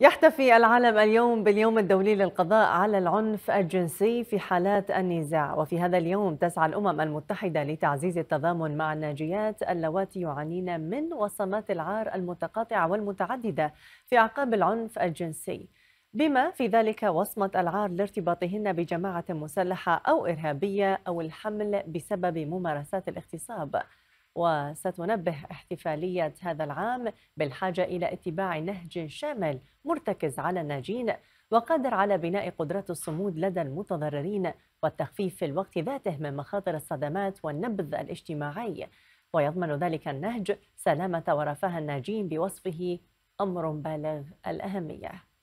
يحتفي العالم اليوم باليوم الدولي للقضاء على العنف الجنسي في حالات النزاع وفي هذا اليوم تسعى الأمم المتحدة لتعزيز التضامن مع الناجيات اللواتي يعانين من وصمات العار المتقاطعة والمتعددة في أعقاب العنف الجنسي بما في ذلك وصمة العار لارتباطهن بجماعة مسلحة أو إرهابية أو الحمل بسبب ممارسات الاغتصاب وستنبه احتفالية هذا العام بالحاجة إلى اتباع نهج شامل مرتكز على الناجين وقادر على بناء قدرات الصمود لدى المتضررين والتخفيف في الوقت ذاته من مخاطر الصدمات والنبذ الاجتماعي ويضمن ذلك النهج سلامة ورفاه الناجين بوصفه أمر بالغ الأهمية